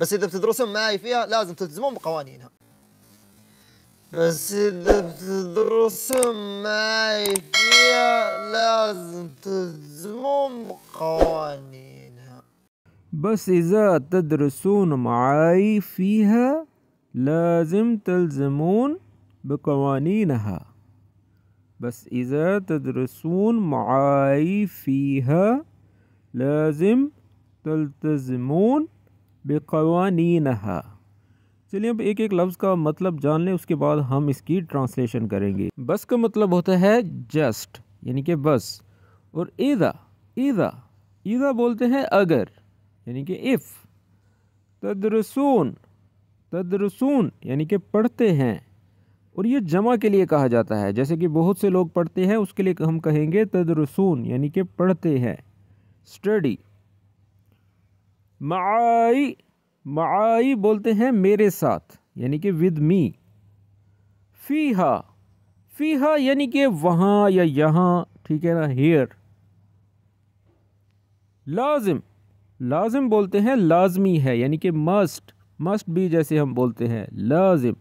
بس اذا بتدرسون معي فيها لازم تلتزمون بقوانينها بس اذا بتدرسون معي فيها لازم تلتزمون بقوانينها بس اذا تدرسون معي فيها لازم تلزمون بقوانينها بس إذا تدرسون معي فيها لازم تلتزمون بے قوانینا چلیے اب ایک ایک لفظ کا مطلب جان لیں اس کے بعد ہم اس کی ٹرانسلیشن کریں گے بس کا مطلب ہوتا ہے جسٹ یعنی کہ بس اور ایدا ایدا ایدا بولتے ہیں اگر یعنی کہ اف تدرسون تدرسون یعنی کہ پڑھتے ہیں اور یہ جمع کے لیے کہا جاتا ہے جیسے کہ بہت سے لوگ پڑھتے ہیں اس کے لیے ہم کہیں گے تدرسون یعنی کہ پڑھتے ہیں اسٹڈی معائی معائی بولتے ہیں میرے ساتھ یعنی کہ ود می فی ہا فی ہا یعنی کہ وہاں یا یہاں ٹھیک ہے نا ہیئر لازم لازم بولتے ہیں لازمی ہے یعنی کہ مسٹ مسٹ بھی جیسے ہم بولتے ہیں لازم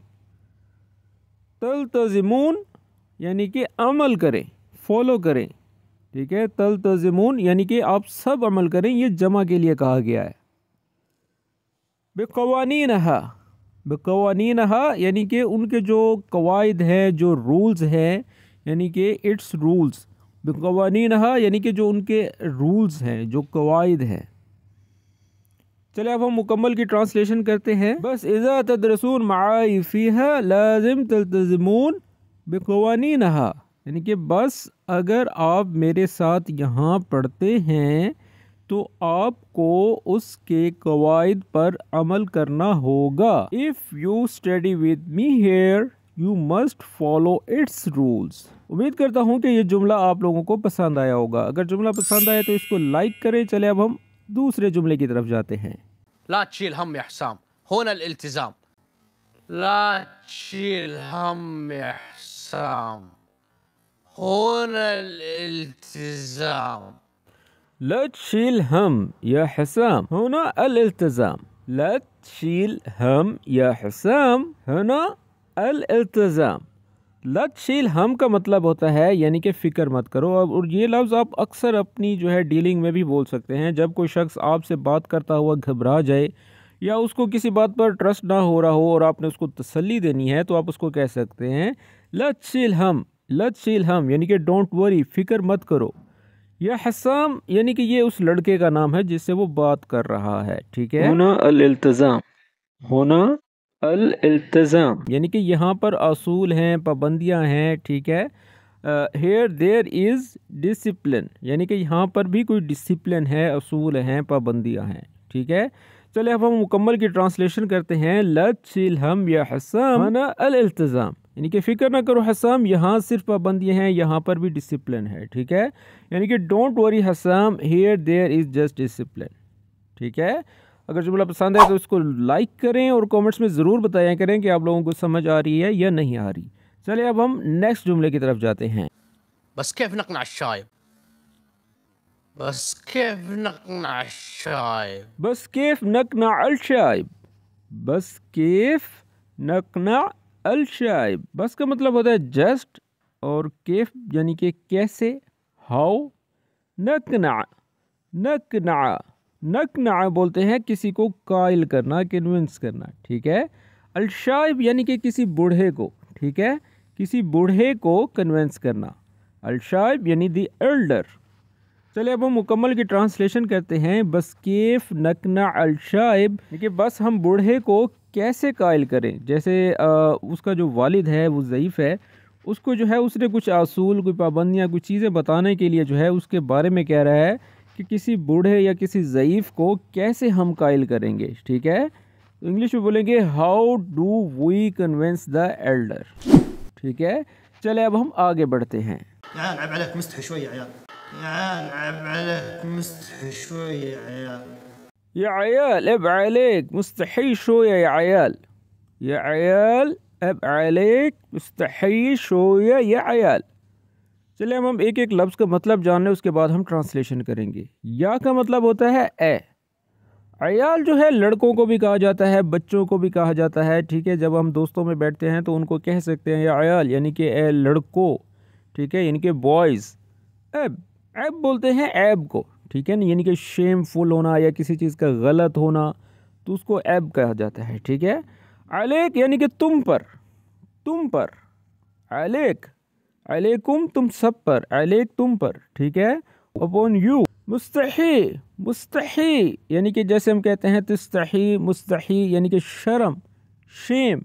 تلتزمون یعنی کہ عمل کریں فالو کریں ٹھیک ہے تلتزمون یعنی کہ آپ سب عمل کریں یہ جمع کے لیے کہا گیا ہے بے ہا بے ہا یعنی کہ ان کے جو قواعد ہیں جو رولز ہیں یعنی کہ اٹس رولز بے ہا یعنی کہ جو ان کے رولز ہیں جو قواعد ہیں چلے اب ہم مکمل کی ٹرانسلیشن کرتے ہیں بس ازا تدرسون معائی فیہا لازم تلتزمون بے قوانین یعنی کہ بس اگر آپ میرے ساتھ یہاں پڑھتے ہیں تو آپ کو اس کے قواعد پر عمل کرنا ہوگا if you study with me here you must follow its rules امید کرتا ہوں کہ یہ جملہ آپ لوگوں کو پسند آیا ہوگا اگر جملہ پسند آیا تو اس کو لائک کریں چلے اب ہم دوسرے جملے کی طرف جاتے ہیں لا ہم احسام ہونا الالتزام لا چیل ہم احسام ہونا الالتزام لا تشيل هم يا حسام هنا الالتزام لا تشيل هم يا حسام هنا الالتزام لا تشيل ہم کا مطلب ہوتا ہے یعنی کہ فکر مت کرو اور یہ لفظ آپ اکثر اپنی جو ہے ڈیلنگ میں بھی بول سکتے ہیں جب کوئی شخص آپ سے بات کرتا ہوا گھبرا جائے یا اس کو کسی بات پر ٹرسٹ نہ ہو رہا ہو اور آپ نے اس کو تسلی دینی ہے تو آپ اس کو کہہ سکتے ہیں لت شیل ہم لت شیل ہم یعنی کہ ڈونٹ وری فکر مت کرو یا حسام یعنی کہ یہ اس لڑکے کا نام ہے جس سے وہ بات کر رہا ہے ٹھیک ہے ہونا ہونا الالتزام الالتزام یعنی کہ یہاں پر اصول ہیں پابندیاں ہیں ٹھیک ہے دیر از ڈسپلن یعنی کہ یہاں پر بھی کوئی ڈسپلن ہے اصول ہیں پابندیاں ہیں ٹھیک ہے چلے اب ہم مکمل کی ٹرانسلیشن کرتے ہیں ہم یا الالتزام یعنی کہ فکر نہ کرو حسام یہاں صرف پابندیاں ہیں یہاں پر بھی ڈسپلن ہے ٹھیک ہے یعنی کہ don't worry Hussam here there is just discipline ٹھیک ہے اگر جملہ پسند ہے تو اس کو لائک کریں اور کومنٹس میں ضرور بتایا کریں کہ آپ لوگوں کو سمجھ آ رہی ہے یا نہیں آ رہی چلے اب ہم نیکسٹ جملے کی طرف جاتے ہیں بس بس بس الشائب بس کا مطلب ہوتا ہے جسٹ اور کیف یعنی کہ کیسے ہاؤ نک نا نک بولتے ہیں کسی کو قائل کرنا کنونس کرنا ٹھیک ہے الشائب یعنی کہ کسی بوڑھے کو ٹھیک ہے کسی بوڑھے کو کنونس کرنا الشائب یعنی دی ایلڈر چلے اب ہم مکمل کی ٹرانسلیشن کرتے ہیں بسکیف نکنا الشائب یعنی کہ بس ہم بوڑھے کو کیسے قائل کریں جیسے اس کا جو والد ہے وہ ضعیف ہے اس کو جو ہے اس نے کچھ اصول کوئی پابندیاں کچھ چیزیں بتانے کے لیے جو ہے اس کے بارے میں کہہ رہا ہے کہ کسی بوڑھے یا کسی ضعیف کو کیسے ہم قائل کریں گے ٹھیک ہے تو انگلش میں بولیں گے how do we convince the elder ٹھیک ہے چلے اب ہم آگے بڑھتے ہیں يا يا يا يا عيال عيال عيال اب عليك عليك مستحي مستحي عيال چلے ہم ہم ایک ایک لفظ کا مطلب جان لیں اس کے بعد ہم ٹرانسلیشن کریں گے یا کا مطلب ہوتا ہے اے عیال جو ہے لڑکوں کو بھی کہا جاتا ہے بچوں کو بھی کہا جاتا ہے ٹھیک ہے جب ہم دوستوں میں بیٹھتے ہیں تو ان کو کہہ سکتے ہیں یا عیال یعنی کہ اے لڑکو ٹھیک ہے یعنی کہ بوائز اب عیب بولتے ہیں عیب کو ٹھیک ہے نا یعنی کہ شیم فل ہونا یا کسی چیز کا غلط ہونا تو اس کو عیب کہا جاتا ہے ٹھیک ہے علیک یعنی کہ تم پر تم پر علیک علیکم تم سب پر علیک تم پر ٹھیک ہے اپون یو مستحی مستحی یعنی کہ جیسے ہم کہتے ہیں تستحی مستحی یعنی کہ شرم شیم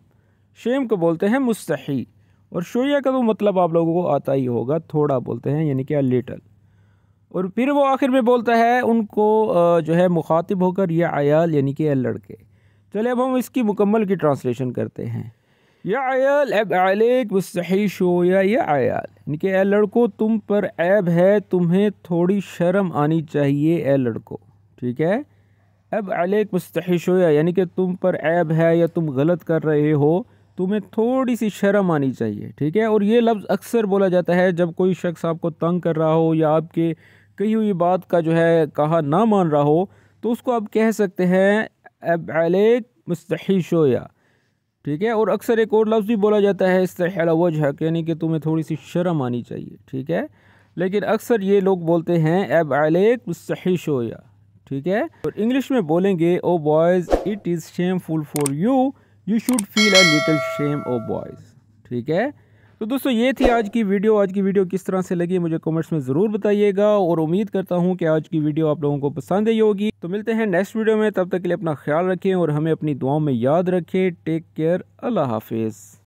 شیم کو بولتے ہیں مستحی اور شویہ کا تو مطلب آپ لوگوں کو آتا ہی ہوگا تھوڑا بولتے ہیں یعنی کہ لیٹل اور پھر وہ آخر میں بولتا ہے ان کو جو ہے مخاطب ہو کر یہ عیال یعنی کہ اے لڑکے چلے اب ہم اس کی مکمل کی ٹرانسلیشن کرتے ہیں یا عیال اب علیک مستحیش ہو یا عیال یعنی کہ اے لڑکو تم پر عیب ہے تمہیں تھوڑی شرم آنی چاہیے اے لڑکو ٹھیک ہے اب علیک ہو یا یعنی کہ تم پر عیب ہے یا تم غلط کر رہے ہو تمہیں تھوڑی سی شرم آنی چاہیے ٹھیک ہے اور یہ لفظ اکثر بولا جاتا ہے جب کوئی شخص آپ کو تنگ کر رہا ہو یا آپ کے کہی ہوئی بات کا جو ہے کہا نہ مان رہا ہو تو اس کو آپ کہہ سکتے ہیں اب علیک مستحی شویا ٹھیک ہے اور اکثر ایک اور لفظ بھی بولا جاتا ہے اس وجہ یعنی کہ تمہیں تھوڑی سی شرم آنی چاہیے ٹھیک ہے لیکن اکثر یہ لوگ بولتے ہیں اب علیک مستحی شویا ٹھیک ہے اور انگلش میں بولیں گے oh boys it is shameful for you you should feel a little shame oh boys ٹھیک ہے تو دوستو یہ تھی آج کی ویڈیو آج کی ویڈیو کس طرح سے لگی مجھے کمنٹس میں ضرور بتائیے گا اور امید کرتا ہوں کہ آج کی ویڈیو آپ لوگوں کو پسند آئی ہوگی تو ملتے ہیں نیکسٹ ویڈیو میں تب تک کے لیے اپنا خیال رکھیں اور ہمیں اپنی دعاؤں میں یاد رکھیں ٹیک کیئر اللہ حافظ